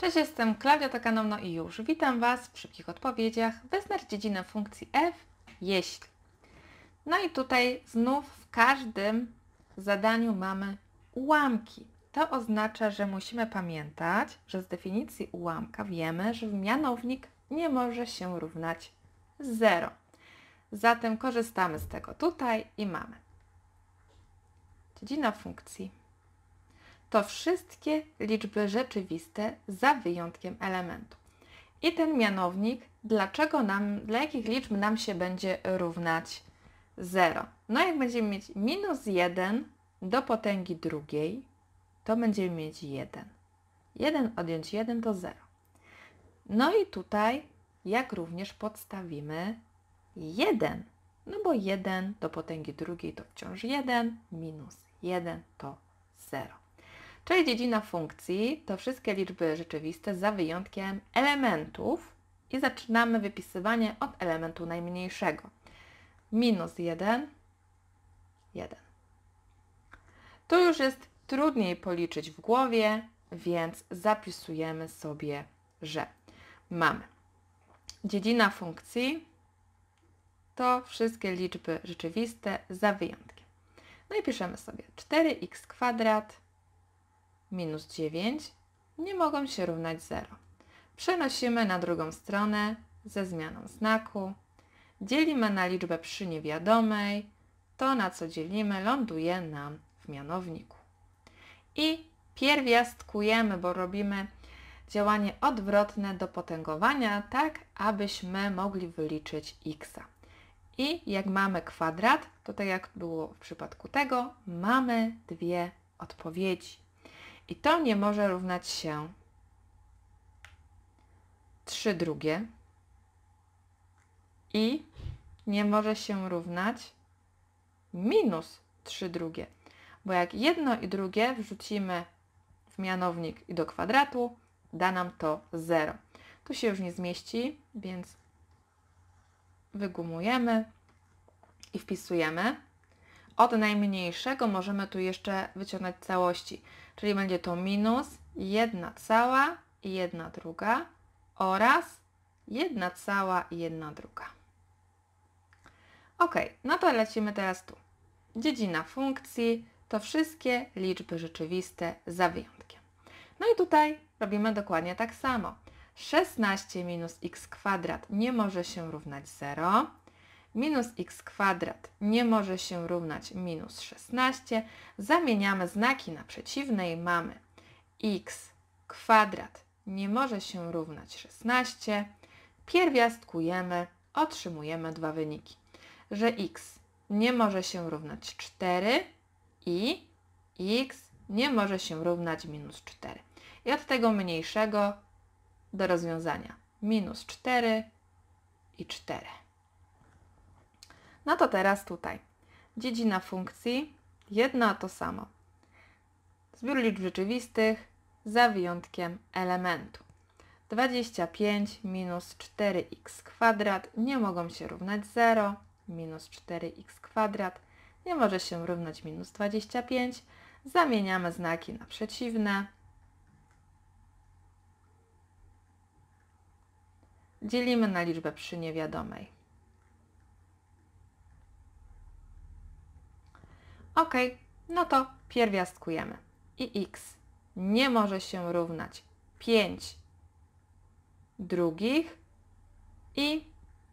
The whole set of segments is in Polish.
Cześć, jestem Klaudia Tokanowno i już witam Was w szybkich odpowiedziach. Wyznacz dziedzinę funkcji f, jeśli. No i tutaj znów w każdym zadaniu mamy ułamki. To oznacza, że musimy pamiętać, że z definicji ułamka wiemy, że mianownik nie może się równać 0. Zatem korzystamy z tego tutaj i mamy dziedzina funkcji to wszystkie liczby rzeczywiste za wyjątkiem elementu. I ten mianownik, dlaczego nam, dla jakich liczb nam się będzie równać 0? No jak będziemy mieć minus 1 do potęgi drugiej, to będziemy mieć 1. 1 odjąć 1 to 0. No i tutaj jak również podstawimy 1, no bo 1 do potęgi drugiej to wciąż 1, minus 1 to 0. Czyli dziedzina funkcji to wszystkie liczby rzeczywiste za wyjątkiem elementów i zaczynamy wypisywanie od elementu najmniejszego. Minus 1, 1. Tu już jest trudniej policzyć w głowie, więc zapisujemy sobie, że mamy dziedzina funkcji to wszystkie liczby rzeczywiste za wyjątkiem. No i piszemy sobie 4x kwadrat minus 9 nie mogą się równać 0. Przenosimy na drugą stronę ze zmianą znaku. Dzielimy na liczbę przy niewiadomej. To, na co dzielimy, ląduje nam w mianowniku. I pierwiastkujemy, bo robimy działanie odwrotne do potęgowania, tak abyśmy mogli wyliczyć x. I jak mamy kwadrat, to tak jak było w przypadku tego, mamy dwie odpowiedzi. I to nie może równać się 3 drugie i nie może się równać minus 3 drugie. Bo jak jedno i drugie wrzucimy w mianownik i do kwadratu, da nam to 0. Tu się już nie zmieści, więc wygumujemy i wpisujemy. Od najmniejszego możemy tu jeszcze wyciągnąć całości czyli będzie to minus 1 cała i 1 druga oraz 1 cała i 1 druga. Ok, no to lecimy teraz tu. Dziedzina funkcji to wszystkie liczby rzeczywiste za wyjątkiem. No i tutaj robimy dokładnie tak samo. 16 minus x kwadrat nie może się równać 0 minus x kwadrat nie może się równać minus 16. Zamieniamy znaki na przeciwne i mamy x kwadrat nie może się równać 16. Pierwiastkujemy, otrzymujemy dwa wyniki, że x nie może się równać 4 i x nie może się równać minus 4. I od tego mniejszego do rozwiązania minus 4 i 4. No to teraz tutaj. Dziedzina funkcji, jedna to samo. Zbiór liczb rzeczywistych za wyjątkiem elementu. 25 minus 4x kwadrat nie mogą się równać 0, minus 4x kwadrat nie może się równać minus 25. Zamieniamy znaki na przeciwne. Dzielimy na liczbę przy niewiadomej. Ok, no to pierwiastkujemy. I x nie może się równać 5 drugich i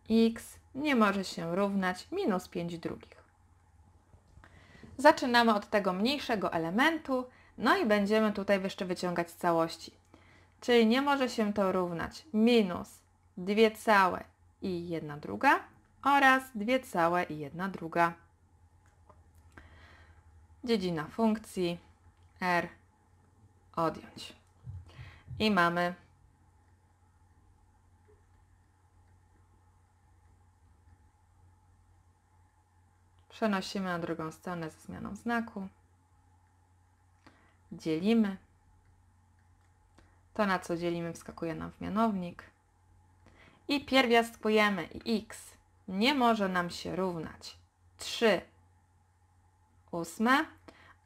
x nie może się równać minus 5 drugich. Zaczynamy od tego mniejszego elementu, no i będziemy tutaj jeszcze wyciągać całości. Czyli nie może się to równać minus 2 całe i 1 druga oraz 2 całe i 1 druga dziedzina funkcji R odjąć. I mamy Przenosimy na drugą stronę ze zmianą znaku. Dzielimy. To, na co dzielimy, wskakuje nam w mianownik. I pierwiastkujemy. I x nie może nam się równać 3 ósme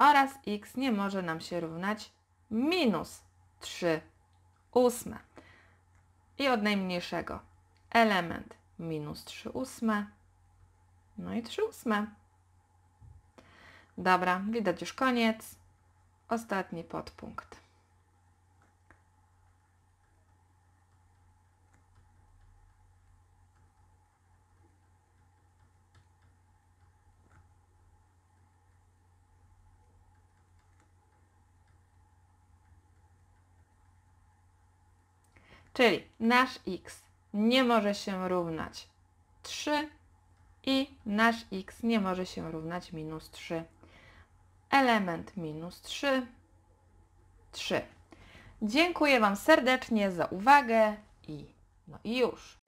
oraz x nie może nam się równać minus 3 ósme. I od najmniejszego element minus 3 ósme, no i 3 ósme. Dobra, widać już koniec. Ostatni podpunkt. Czyli nasz x nie może się równać 3 i nasz x nie może się równać minus 3. Element minus 3, 3. Dziękuję Wam serdecznie za uwagę i no i już.